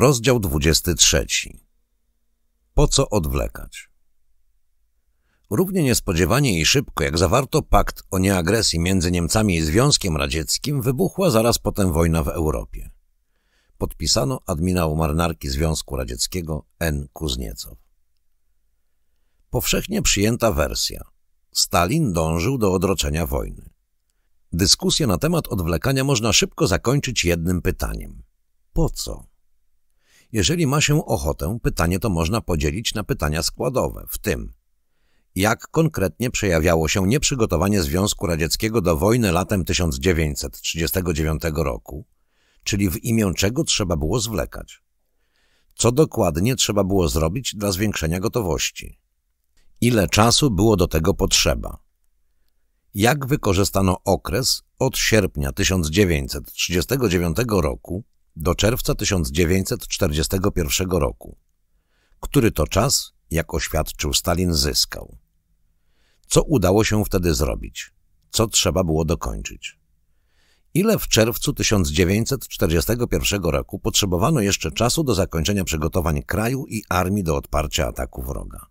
Rozdział 23. Po co odwlekać? Równie niespodziewanie i szybko, jak zawarto pakt o nieagresji między Niemcami i Związkiem Radzieckim, wybuchła zaraz potem wojna w Europie. Podpisano admirał marynarki Związku Radzieckiego N. Kuzniecow. Powszechnie przyjęta wersja. Stalin dążył do odroczenia wojny. Dyskusję na temat odwlekania można szybko zakończyć jednym pytaniem. Po co? Jeżeli ma się ochotę, pytanie to można podzielić na pytania składowe, w tym jak konkretnie przejawiało się nieprzygotowanie Związku Radzieckiego do wojny latem 1939 roku, czyli w imię czego trzeba było zwlekać. Co dokładnie trzeba było zrobić dla zwiększenia gotowości? Ile czasu było do tego potrzeba? Jak wykorzystano okres od sierpnia 1939 roku do czerwca 1941 roku, który to czas, jak oświadczył Stalin, zyskał. Co udało się wtedy zrobić? Co trzeba było dokończyć? Ile w czerwcu 1941 roku potrzebowano jeszcze czasu do zakończenia przygotowań kraju i armii do odparcia ataku wroga?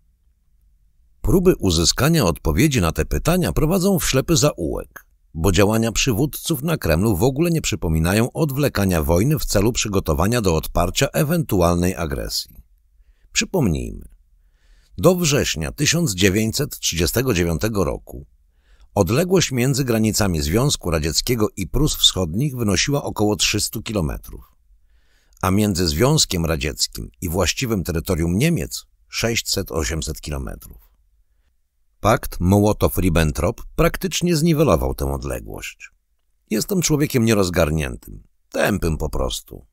Próby uzyskania odpowiedzi na te pytania prowadzą w ślepy zaułek – bo działania przywódców na Kremlu w ogóle nie przypominają odwlekania wojny w celu przygotowania do odparcia ewentualnej agresji. Przypomnijmy, do września 1939 roku odległość między granicami Związku Radzieckiego i Prus Wschodnich wynosiła około 300 kilometrów, a między Związkiem Radzieckim i właściwym terytorium Niemiec 600-800 kilometrów. Pakt Mołotow-Ribbentrop praktycznie zniwelował tę odległość. Jestem człowiekiem nierozgarniętym, tępym po prostu.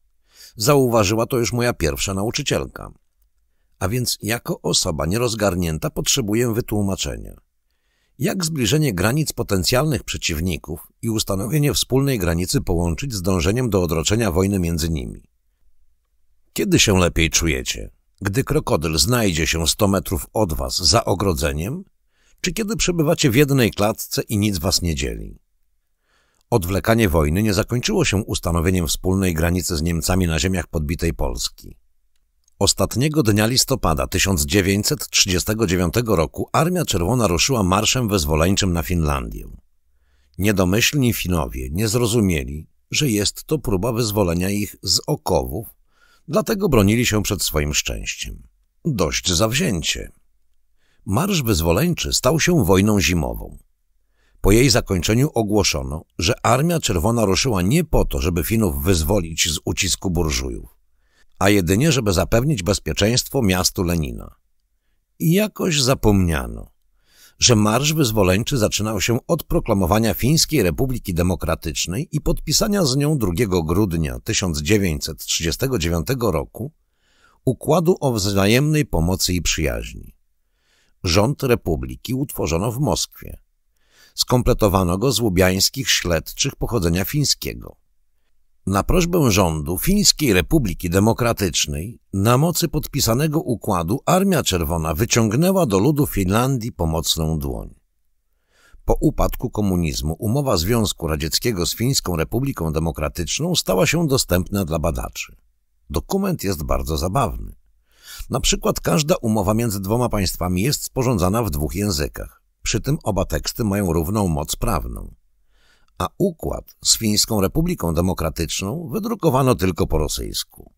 Zauważyła to już moja pierwsza nauczycielka. A więc jako osoba nierozgarnięta potrzebuję wytłumaczenia. Jak zbliżenie granic potencjalnych przeciwników i ustanowienie wspólnej granicy połączyć z dążeniem do odroczenia wojny między nimi? Kiedy się lepiej czujecie? Gdy krokodyl znajdzie się 100 metrów od was za ogrodzeniem, czy kiedy przebywacie w jednej klatce i nic was nie dzieli. Odwlekanie wojny nie zakończyło się ustanowieniem wspólnej granicy z Niemcami na ziemiach podbitej Polski. Ostatniego dnia listopada 1939 roku Armia Czerwona ruszyła marszem wezwoleńczym na Finlandię. Niedomyślni Finowie nie zrozumieli, że jest to próba wyzwolenia ich z okowów, dlatego bronili się przed swoim szczęściem. Dość zawzięcie. Marsz Wyzwoleńczy stał się wojną zimową. Po jej zakończeniu ogłoszono, że Armia Czerwona ruszyła nie po to, żeby Finów wyzwolić z ucisku burżujów, a jedynie, żeby zapewnić bezpieczeństwo miastu Lenina. I jakoś zapomniano, że Marsz Wyzwoleńczy zaczynał się od proklamowania Fińskiej Republiki Demokratycznej i podpisania z nią 2 grudnia 1939 roku układu o wzajemnej pomocy i przyjaźni. Rząd Republiki utworzono w Moskwie. Skompletowano go z łubiańskich śledczych pochodzenia fińskiego. Na prośbę rządu Fińskiej Republiki Demokratycznej na mocy podpisanego układu Armia Czerwona wyciągnęła do ludu Finlandii pomocną dłoń. Po upadku komunizmu umowa Związku Radzieckiego z Fińską Republiką Demokratyczną stała się dostępna dla badaczy. Dokument jest bardzo zabawny. Na przykład każda umowa między dwoma państwami jest sporządzana w dwóch językach. Przy tym oba teksty mają równą moc prawną. A układ z Fińską Republiką Demokratyczną wydrukowano tylko po rosyjsku.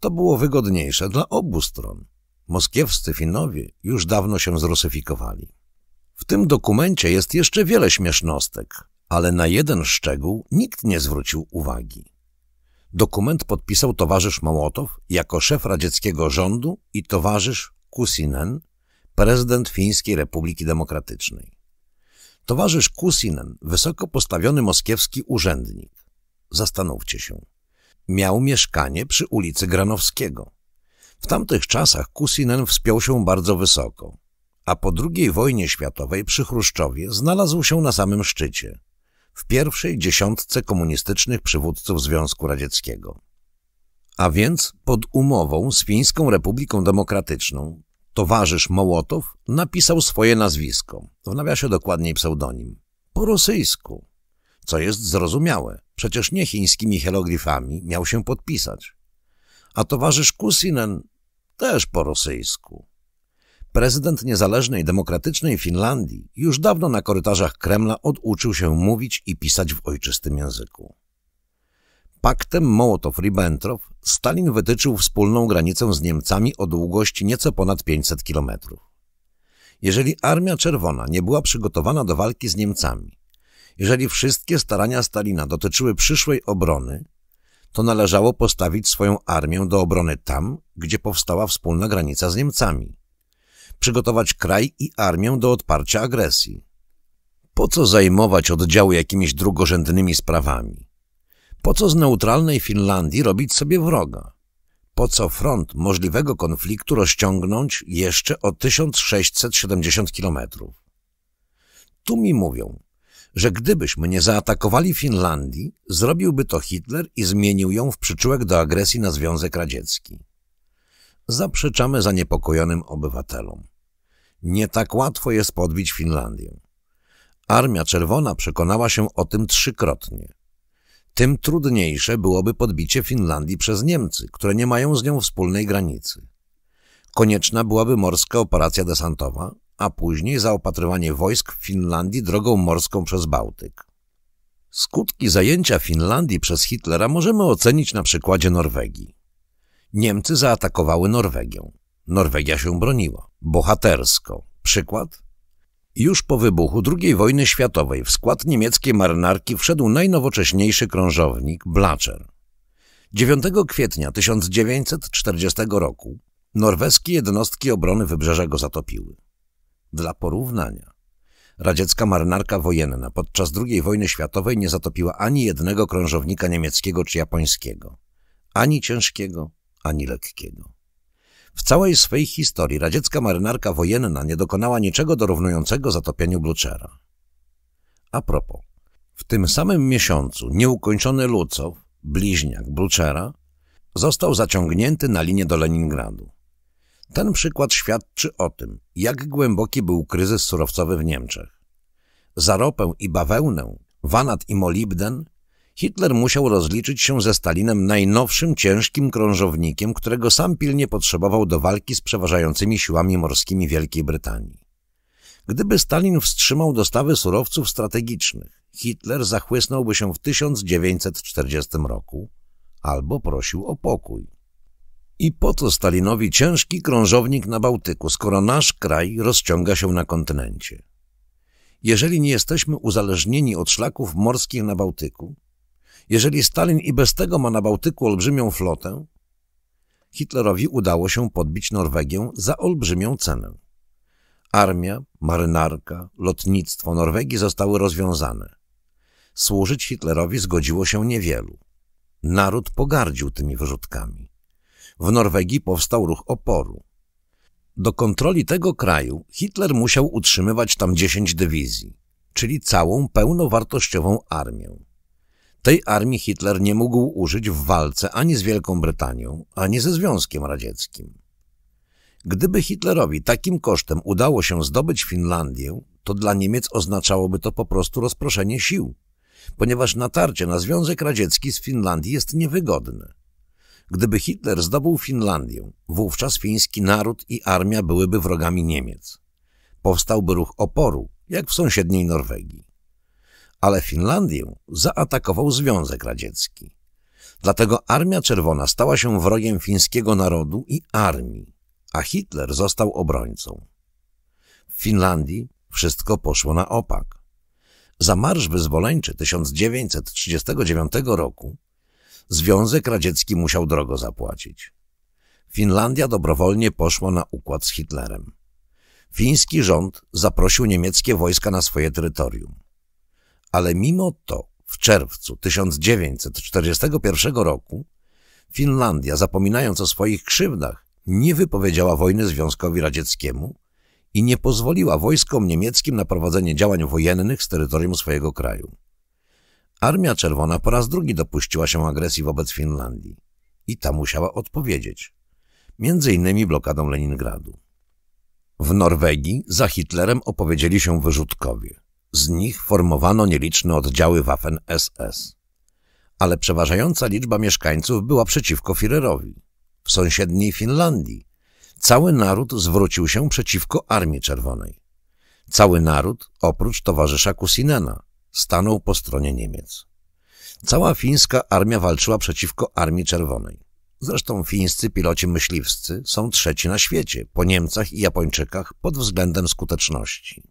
To było wygodniejsze dla obu stron. Moskiewscy Finowie już dawno się zrusyfikowali. W tym dokumencie jest jeszcze wiele śmiesznostek, ale na jeden szczegół nikt nie zwrócił uwagi. Dokument podpisał towarzysz Mołotow jako szef radzieckiego rządu i towarzysz Kusinen, prezydent Fińskiej Republiki Demokratycznej. Towarzysz Kusinen, wysoko postawiony moskiewski urzędnik. Zastanówcie się. Miał mieszkanie przy ulicy Granowskiego. W tamtych czasach Kusinen wspiął się bardzo wysoko, a po II wojnie światowej przy Chruszczowie znalazł się na samym szczycie – w pierwszej dziesiątce komunistycznych przywódców Związku Radzieckiego. A więc pod umową z Fińską Republiką Demokratyczną towarzysz Mołotow napisał swoje nazwisko, w nawiasie dokładniej pseudonim, po rosyjsku, co jest zrozumiałe, przecież nie chińskimi hieroglifami miał się podpisać. A towarzysz Kusinen też po rosyjsku. Prezydent niezależnej, demokratycznej Finlandii już dawno na korytarzach Kremla oduczył się mówić i pisać w ojczystym języku. Paktem Mołotow-Ribbentrop Stalin wytyczył wspólną granicę z Niemcami o długości nieco ponad 500 kilometrów. Jeżeli Armia Czerwona nie była przygotowana do walki z Niemcami, jeżeli wszystkie starania Stalina dotyczyły przyszłej obrony, to należało postawić swoją armię do obrony tam, gdzie powstała wspólna granica z Niemcami przygotować kraj i armię do odparcia agresji. Po co zajmować oddziały jakimiś drugorzędnymi sprawami? Po co z neutralnej Finlandii robić sobie wroga? Po co front możliwego konfliktu rozciągnąć jeszcze o 1670 kilometrów? Tu mi mówią, że gdybyśmy nie zaatakowali Finlandii, zrobiłby to Hitler i zmienił ją w przyczółek do agresji na Związek Radziecki zaprzeczamy zaniepokojonym obywatelom. Nie tak łatwo jest podbić Finlandię. Armia Czerwona przekonała się o tym trzykrotnie. Tym trudniejsze byłoby podbicie Finlandii przez Niemcy, które nie mają z nią wspólnej granicy. Konieczna byłaby morska operacja desantowa, a później zaopatrywanie wojsk w Finlandii drogą morską przez Bałtyk. Skutki zajęcia Finlandii przez Hitlera możemy ocenić na przykładzie Norwegii. Niemcy zaatakowały Norwegię. Norwegia się broniła. Bohatersko. Przykład? Już po wybuchu II wojny światowej w skład niemieckiej marynarki wszedł najnowocześniejszy krążownik Blacher. 9 kwietnia 1940 roku norweskie jednostki obrony wybrzeża go zatopiły. Dla porównania, radziecka marynarka wojenna podczas II wojny światowej nie zatopiła ani jednego krążownika niemieckiego czy japońskiego, ani ciężkiego, ani lekkiego. W całej swej historii radziecka marynarka wojenna nie dokonała niczego dorównującego zatopieniu Bluchera. A propos, w tym samym miesiącu nieukończony Lucow, bliźniak Bluchera, został zaciągnięty na linię do Leningradu. Ten przykład świadczy o tym, jak głęboki był kryzys surowcowy w Niemczech. Za ropę i bawełnę, wanat i molibden Hitler musiał rozliczyć się ze Stalinem najnowszym ciężkim krążownikiem, którego sam pilnie potrzebował do walki z przeważającymi siłami morskimi Wielkiej Brytanii. Gdyby Stalin wstrzymał dostawy surowców strategicznych, Hitler zachłysnąłby się w 1940 roku albo prosił o pokój. I po co Stalinowi ciężki krążownik na Bałtyku, skoro nasz kraj rozciąga się na kontynencie? Jeżeli nie jesteśmy uzależnieni od szlaków morskich na Bałtyku, jeżeli Stalin i bez tego ma na Bałtyku olbrzymią flotę, Hitlerowi udało się podbić Norwegię za olbrzymią cenę. Armia, marynarka, lotnictwo Norwegii zostały rozwiązane. Służyć Hitlerowi zgodziło się niewielu. Naród pogardził tymi wyrzutkami. W Norwegii powstał ruch oporu. Do kontroli tego kraju Hitler musiał utrzymywać tam 10 dywizji, czyli całą pełnowartościową armię. Tej armii Hitler nie mógł użyć w walce ani z Wielką Brytanią, ani ze Związkiem Radzieckim. Gdyby Hitlerowi takim kosztem udało się zdobyć Finlandię, to dla Niemiec oznaczałoby to po prostu rozproszenie sił, ponieważ natarcie na Związek Radziecki z Finlandii jest niewygodne. Gdyby Hitler zdobył Finlandię, wówczas fiński naród i armia byłyby wrogami Niemiec. Powstałby ruch oporu, jak w sąsiedniej Norwegii ale Finlandię zaatakował Związek Radziecki. Dlatego Armia Czerwona stała się wrogiem fińskiego narodu i armii, a Hitler został obrońcą. W Finlandii wszystko poszło na opak. Za Marsz Wyzwoleńczy 1939 roku Związek Radziecki musiał drogo zapłacić. Finlandia dobrowolnie poszła na układ z Hitlerem. Fiński rząd zaprosił niemieckie wojska na swoje terytorium ale mimo to w czerwcu 1941 roku Finlandia, zapominając o swoich krzywdach, nie wypowiedziała wojny Związkowi Radzieckiemu i nie pozwoliła wojskom niemieckim na prowadzenie działań wojennych z terytorium swojego kraju. Armia Czerwona po raz drugi dopuściła się agresji wobec Finlandii i ta musiała odpowiedzieć, między innymi blokadą Leningradu. W Norwegii za Hitlerem opowiedzieli się wyrzutkowie – z nich formowano nieliczne oddziały Waffen-SS. Ale przeważająca liczba mieszkańców była przeciwko Führerowi. W sąsiedniej Finlandii cały naród zwrócił się przeciwko Armii Czerwonej. Cały naród, oprócz towarzysza Kusinena, stanął po stronie Niemiec. Cała fińska armia walczyła przeciwko Armii Czerwonej. Zresztą fińscy piloci myśliwscy są trzeci na świecie, po Niemcach i Japończykach pod względem skuteczności.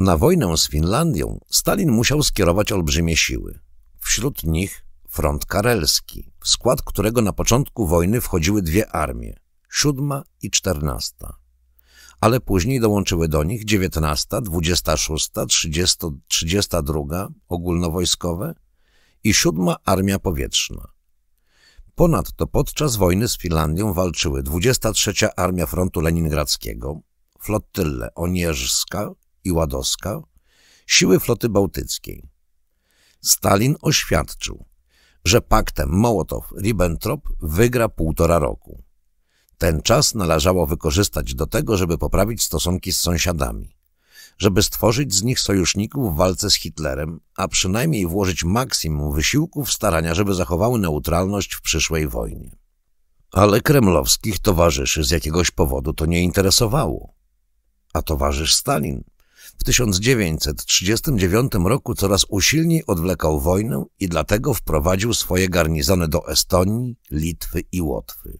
Na wojnę z Finlandią Stalin musiał skierować olbrzymie siły. Wśród nich front karelski, w skład którego na początku wojny wchodziły dwie armie, siódma i czternasta. Ale później dołączyły do nich dziewiętnasta, dwudziesta szósta, trzydziesta druga ogólnowojskowe i siódma armia powietrzna. Ponadto podczas wojny z Finlandią walczyły 23 Armia Frontu Leningradzkiego, flotylle Onierska, i Ładowska siły floty bałtyckiej. Stalin oświadczył, że paktem Mołotow-Ribbentrop wygra półtora roku. Ten czas należało wykorzystać do tego, żeby poprawić stosunki z sąsiadami, żeby stworzyć z nich sojuszników w walce z Hitlerem, a przynajmniej włożyć maksimum wysiłków w starania, żeby zachowały neutralność w przyszłej wojnie. Ale kremlowskich towarzyszy z jakiegoś powodu to nie interesowało. A towarzysz Stalin w 1939 roku coraz usilniej odwlekał wojnę i dlatego wprowadził swoje garnizony do Estonii, Litwy i Łotwy.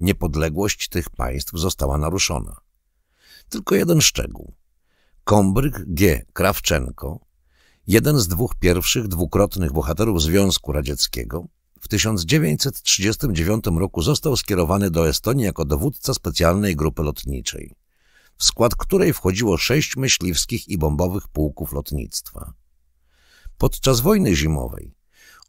Niepodległość tych państw została naruszona. Tylko jeden szczegół. Kombryk G. Krawczenko, jeden z dwóch pierwszych dwukrotnych bohaterów Związku Radzieckiego, w 1939 roku został skierowany do Estonii jako dowódca specjalnej grupy lotniczej w skład której wchodziło sześć myśliwskich i bombowych pułków lotnictwa. Podczas wojny zimowej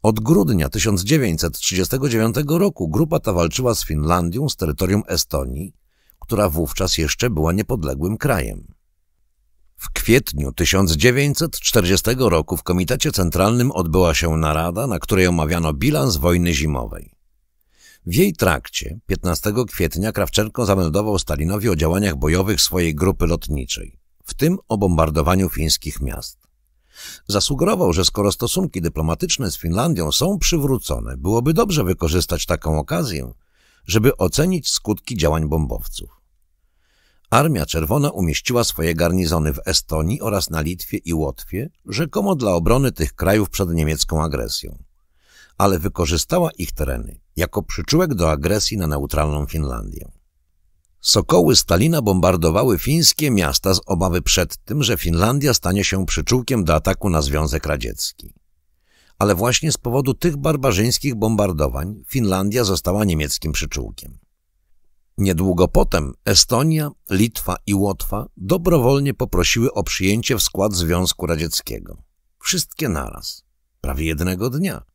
od grudnia 1939 roku grupa ta walczyła z Finlandią z terytorium Estonii, która wówczas jeszcze była niepodległym krajem. W kwietniu 1940 roku w Komitecie Centralnym odbyła się narada, na której omawiano bilans wojny zimowej. W jej trakcie 15 kwietnia Krawczenko zameldował Stalinowi o działaniach bojowych swojej grupy lotniczej, w tym o bombardowaniu fińskich miast. Zasugerował, że skoro stosunki dyplomatyczne z Finlandią są przywrócone, byłoby dobrze wykorzystać taką okazję, żeby ocenić skutki działań bombowców. Armia Czerwona umieściła swoje garnizony w Estonii oraz na Litwie i Łotwie, rzekomo dla obrony tych krajów przed niemiecką agresją ale wykorzystała ich tereny jako przyczółek do agresji na neutralną Finlandię. Sokoły Stalina bombardowały fińskie miasta z obawy przed tym, że Finlandia stanie się przyczółkiem do ataku na Związek Radziecki. Ale właśnie z powodu tych barbarzyńskich bombardowań Finlandia została niemieckim przyczółkiem. Niedługo potem Estonia, Litwa i Łotwa dobrowolnie poprosiły o przyjęcie w skład Związku Radzieckiego. Wszystkie naraz, prawie jednego dnia –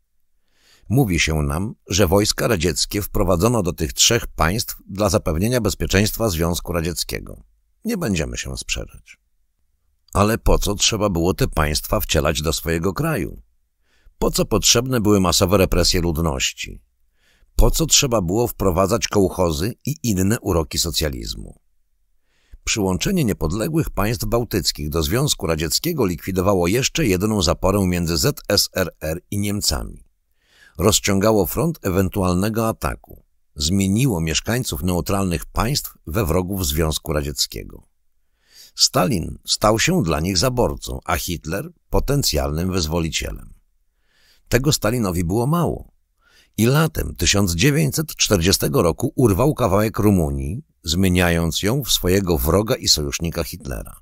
Mówi się nam, że wojska radzieckie wprowadzono do tych trzech państw dla zapewnienia bezpieczeństwa Związku Radzieckiego. Nie będziemy się sprzeczać. Ale po co trzeba było te państwa wcielać do swojego kraju? Po co potrzebne były masowe represje ludności? Po co trzeba było wprowadzać kołchozy i inne uroki socjalizmu? Przyłączenie niepodległych państw bałtyckich do Związku Radzieckiego likwidowało jeszcze jedną zaporę między ZSRR i Niemcami rozciągało front ewentualnego ataku. Zmieniło mieszkańców neutralnych państw we wrogów Związku Radzieckiego. Stalin stał się dla nich zaborcą, a Hitler potencjalnym wyzwolicielem. Tego Stalinowi było mało. I latem 1940 roku urwał kawałek Rumunii, zmieniając ją w swojego wroga i sojusznika Hitlera.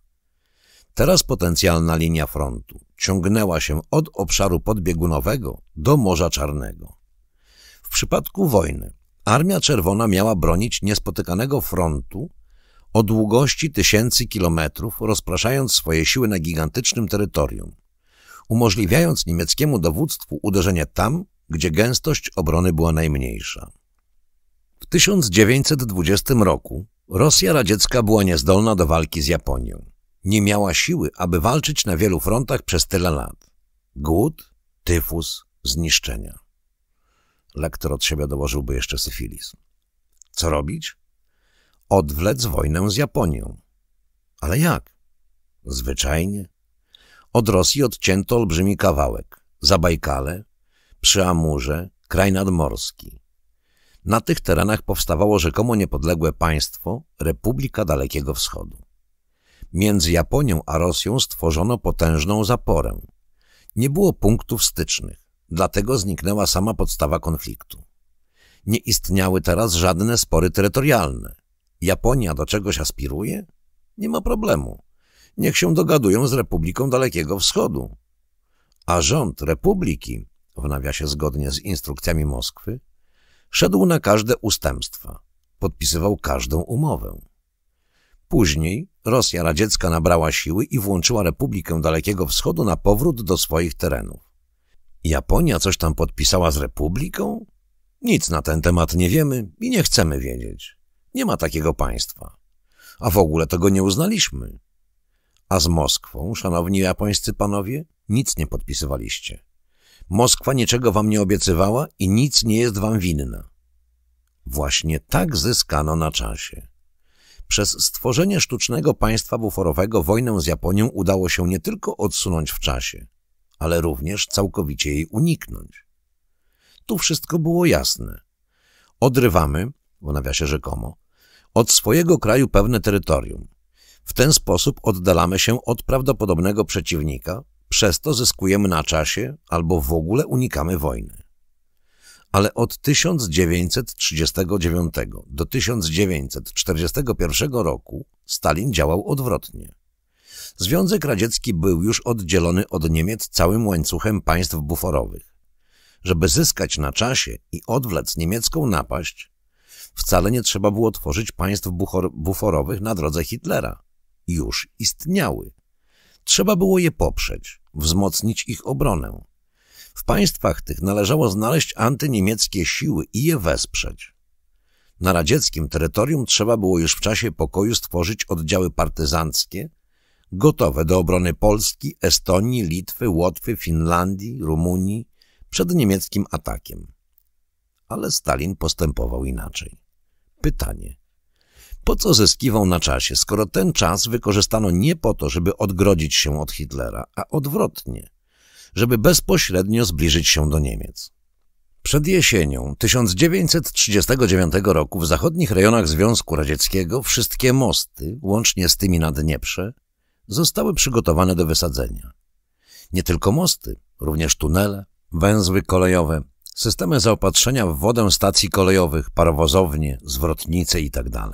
Teraz potencjalna linia frontu ciągnęła się od obszaru podbiegunowego do Morza Czarnego. W przypadku wojny Armia Czerwona miała bronić niespotykanego frontu o długości tysięcy kilometrów, rozpraszając swoje siły na gigantycznym terytorium, umożliwiając niemieckiemu dowództwu uderzenie tam, gdzie gęstość obrony była najmniejsza. W 1920 roku Rosja radziecka była niezdolna do walki z Japonią nie miała siły, aby walczyć na wielu frontach przez tyle lat. Głód, tyfus, zniszczenia. Lektor od siebie dołożyłby jeszcze syfilis. Co robić? Odwlec wojnę z Japonią. Ale jak? Zwyczajnie. Od Rosji odcięto olbrzymi kawałek. za Bajkale, przy Amurze, kraj nadmorski. Na tych terenach powstawało rzekomo niepodległe państwo, Republika Dalekiego Wschodu. Między Japonią a Rosją stworzono potężną zaporę. Nie było punktów stycznych, dlatego zniknęła sama podstawa konfliktu. Nie istniały teraz żadne spory terytorialne. Japonia do czegoś aspiruje? Nie ma problemu. Niech się dogadują z Republiką Dalekiego Wschodu. A rząd Republiki, w nawiasie zgodnie z instrukcjami Moskwy, szedł na każde ustępstwa, podpisywał każdą umowę. Później Rosja radziecka nabrała siły i włączyła Republikę Dalekiego Wschodu na powrót do swoich terenów. Japonia coś tam podpisała z Republiką? Nic na ten temat nie wiemy i nie chcemy wiedzieć. Nie ma takiego państwa. A w ogóle tego nie uznaliśmy. A z Moskwą, szanowni japońscy panowie, nic nie podpisywaliście. Moskwa niczego wam nie obiecywała i nic nie jest wam winna. Właśnie tak zyskano na czasie. Przez stworzenie sztucznego państwa buforowego wojnę z Japonią udało się nie tylko odsunąć w czasie, ale również całkowicie jej uniknąć. Tu wszystko było jasne. Odrywamy, w nawiasie rzekomo, od swojego kraju pewne terytorium. W ten sposób oddalamy się od prawdopodobnego przeciwnika, przez to zyskujemy na czasie albo w ogóle unikamy wojny ale od 1939 do 1941 roku Stalin działał odwrotnie. Związek Radziecki był już oddzielony od Niemiec całym łańcuchem państw buforowych. Żeby zyskać na czasie i odwlec niemiecką napaść, wcale nie trzeba było tworzyć państw buforowych na drodze Hitlera. Już istniały. Trzeba było je poprzeć, wzmocnić ich obronę, w państwach tych należało znaleźć antyniemieckie siły i je wesprzeć. Na radzieckim terytorium trzeba było już w czasie pokoju stworzyć oddziały partyzanckie, gotowe do obrony Polski, Estonii, Litwy, Łotwy, Finlandii, Rumunii przed niemieckim atakiem. Ale Stalin postępował inaczej. Pytanie. Po co zyskiwał na czasie, skoro ten czas wykorzystano nie po to, żeby odgrodzić się od Hitlera, a odwrotnie – żeby bezpośrednio zbliżyć się do Niemiec. Przed jesienią 1939 roku w zachodnich rejonach Związku Radzieckiego wszystkie mosty, łącznie z tymi na Dnieprze, zostały przygotowane do wysadzenia. Nie tylko mosty, również tunele, węzły kolejowe, systemy zaopatrzenia w wodę stacji kolejowych, parowozownie, zwrotnice itd. Tak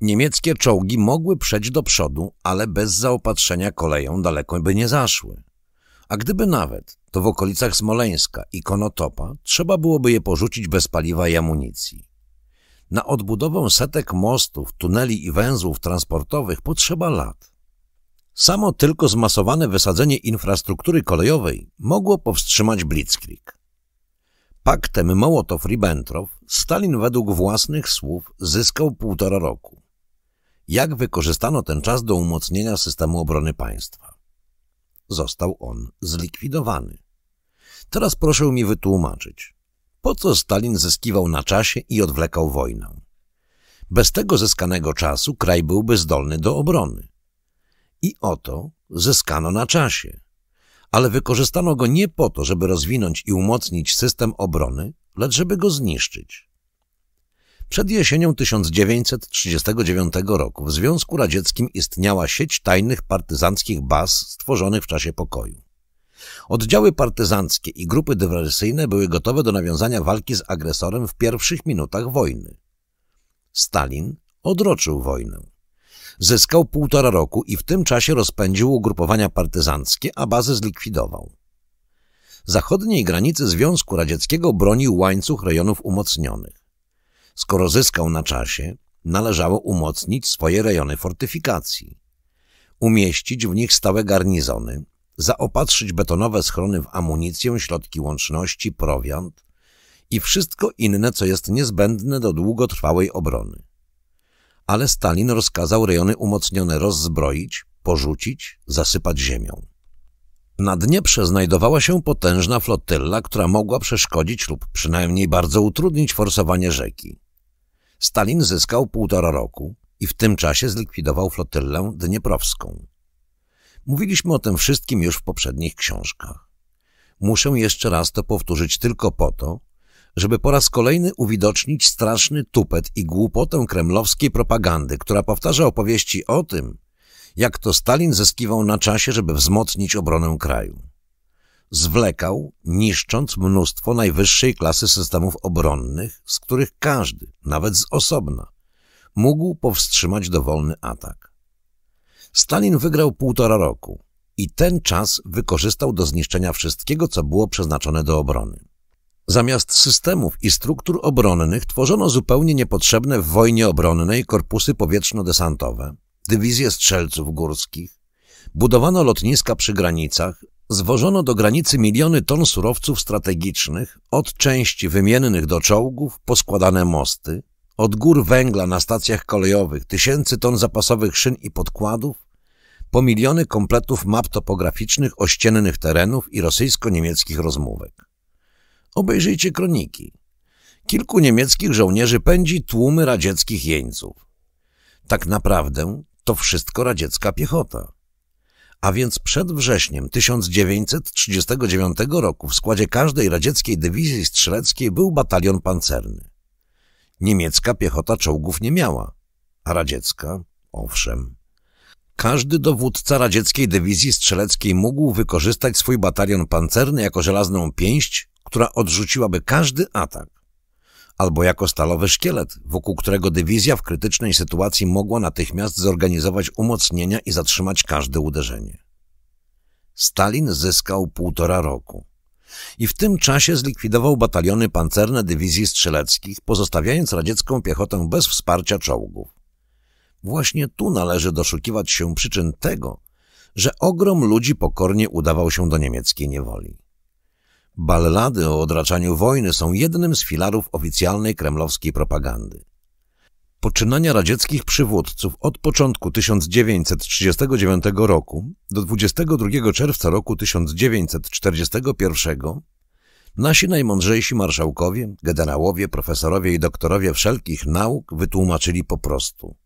Niemieckie czołgi mogły przejść do przodu, ale bez zaopatrzenia koleją daleko by nie zaszły. A gdyby nawet, to w okolicach Smoleńska i Konotopa trzeba byłoby je porzucić bez paliwa i amunicji. Na odbudowę setek mostów, tuneli i węzłów transportowych potrzeba lat. Samo tylko zmasowane wysadzenie infrastruktury kolejowej mogło powstrzymać Blitzkrieg. Paktem Mołotow-Ribbentrop Stalin według własnych słów zyskał półtora roku. Jak wykorzystano ten czas do umocnienia systemu obrony państwa? został on zlikwidowany. Teraz proszę mi wytłumaczyć, po co Stalin zyskiwał na czasie i odwlekał wojnę? Bez tego zyskanego czasu kraj byłby zdolny do obrony. I oto zyskano na czasie, ale wykorzystano go nie po to, żeby rozwinąć i umocnić system obrony, lecz żeby go zniszczyć. Przed jesienią 1939 roku w Związku Radzieckim istniała sieć tajnych partyzanckich baz stworzonych w czasie pokoju. Oddziały partyzanckie i grupy dywersyjne były gotowe do nawiązania walki z agresorem w pierwszych minutach wojny. Stalin odroczył wojnę. Zyskał półtora roku i w tym czasie rozpędził ugrupowania partyzanckie, a bazę zlikwidował. Zachodniej granicy Związku Radzieckiego bronił łańcuch rejonów umocnionych. Skoro zyskał na czasie, należało umocnić swoje rejony fortyfikacji, umieścić w nich stałe garnizony, zaopatrzyć betonowe schrony w amunicję, środki łączności, prowiant i wszystko inne, co jest niezbędne do długotrwałej obrony. Ale Stalin rozkazał rejony umocnione rozzbroić, porzucić, zasypać ziemią. Na Dnieprze znajdowała się potężna flotylla, która mogła przeszkodzić lub przynajmniej bardzo utrudnić forsowanie rzeki. Stalin zyskał półtora roku i w tym czasie zlikwidował flotylę dnieprowską. Mówiliśmy o tym wszystkim już w poprzednich książkach. Muszę jeszcze raz to powtórzyć tylko po to, żeby po raz kolejny uwidocznić straszny tupet i głupotę kremlowskiej propagandy, która powtarza opowieści o tym, jak to Stalin zyskiwał na czasie, żeby wzmocnić obronę kraju zwlekał, niszcząc mnóstwo najwyższej klasy systemów obronnych, z których każdy, nawet z osobna, mógł powstrzymać dowolny atak. Stalin wygrał półtora roku i ten czas wykorzystał do zniszczenia wszystkiego, co było przeznaczone do obrony. Zamiast systemów i struktur obronnych tworzono zupełnie niepotrzebne w wojnie obronnej korpusy powietrzno-desantowe, dywizje strzelców górskich, budowano lotniska przy granicach, Zwożono do granicy miliony ton surowców strategicznych, od części wymiennych do czołgów, poskładane mosty, od gór węgla na stacjach kolejowych, tysięcy ton zapasowych szyn i podkładów, po miliony kompletów map topograficznych ościennych terenów i rosyjsko-niemieckich rozmówek. Obejrzyjcie kroniki. Kilku niemieckich żołnierzy pędzi tłumy radzieckich jeńców. Tak naprawdę to wszystko radziecka piechota a więc przed wrześniem 1939 roku w składzie każdej radzieckiej dywizji strzeleckiej był batalion pancerny. Niemiecka piechota czołgów nie miała, a radziecka, owszem. Każdy dowódca radzieckiej dywizji strzeleckiej mógł wykorzystać swój batalion pancerny jako żelazną pięść, która odrzuciłaby każdy atak albo jako stalowy szkielet, wokół którego dywizja w krytycznej sytuacji mogła natychmiast zorganizować umocnienia i zatrzymać każde uderzenie. Stalin zyskał półtora roku i w tym czasie zlikwidował bataliony pancerne dywizji strzeleckich, pozostawiając radziecką piechotę bez wsparcia czołgów. Właśnie tu należy doszukiwać się przyczyn tego, że ogrom ludzi pokornie udawał się do niemieckiej niewoli. Ballady o odraczaniu wojny są jednym z filarów oficjalnej kremlowskiej propagandy. Poczynania radzieckich przywódców od początku 1939 roku do 22 czerwca roku 1941 nasi najmądrzejsi marszałkowie, generałowie, profesorowie i doktorowie wszelkich nauk wytłumaczyli po prostu –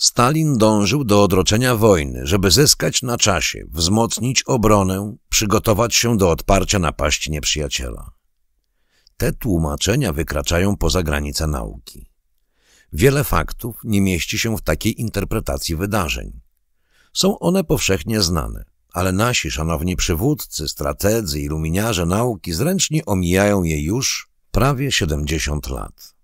Stalin dążył do odroczenia wojny, żeby zyskać na czasie, wzmocnić obronę, przygotować się do odparcia napaści nieprzyjaciela. Te tłumaczenia wykraczają poza granice nauki. Wiele faktów nie mieści się w takiej interpretacji wydarzeń. Są one powszechnie znane, ale nasi szanowni przywódcy, strategzy i luminiarze nauki zręcznie omijają je już prawie 70 lat.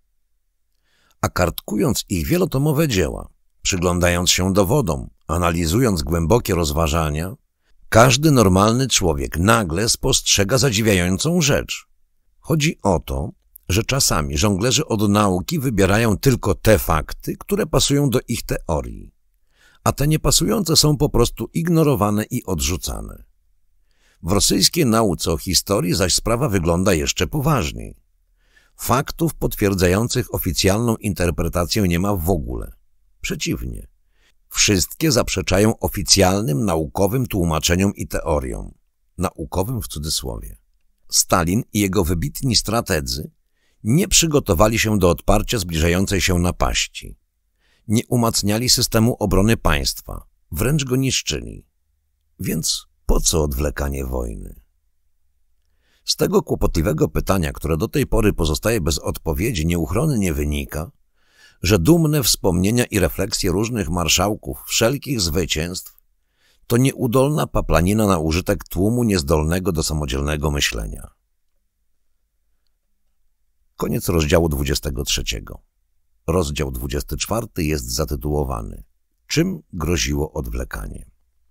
A kartkując ich wielotomowe dzieła, przyglądając się dowodom, analizując głębokie rozważania, każdy normalny człowiek nagle spostrzega zadziwiającą rzecz. Chodzi o to, że czasami żonglerzy od nauki wybierają tylko te fakty, które pasują do ich teorii, a te niepasujące są po prostu ignorowane i odrzucane. W rosyjskiej nauce o historii zaś sprawa wygląda jeszcze poważniej. Faktów potwierdzających oficjalną interpretację nie ma w ogóle – Przeciwnie. Wszystkie zaprzeczają oficjalnym naukowym tłumaczeniom i teoriom. Naukowym w cudzysłowie. Stalin i jego wybitni strategzy nie przygotowali się do odparcia zbliżającej się napaści. Nie umacniali systemu obrony państwa, wręcz go niszczyli. Więc po co odwlekanie wojny? Z tego kłopotliwego pytania, które do tej pory pozostaje bez odpowiedzi, nieuchronnie wynika, że dumne wspomnienia i refleksje różnych marszałków wszelkich zwycięstw to nieudolna paplanina na użytek tłumu niezdolnego do samodzielnego myślenia. Koniec rozdziału 23. Rozdział 24 jest zatytułowany Czym groziło odwlekanie?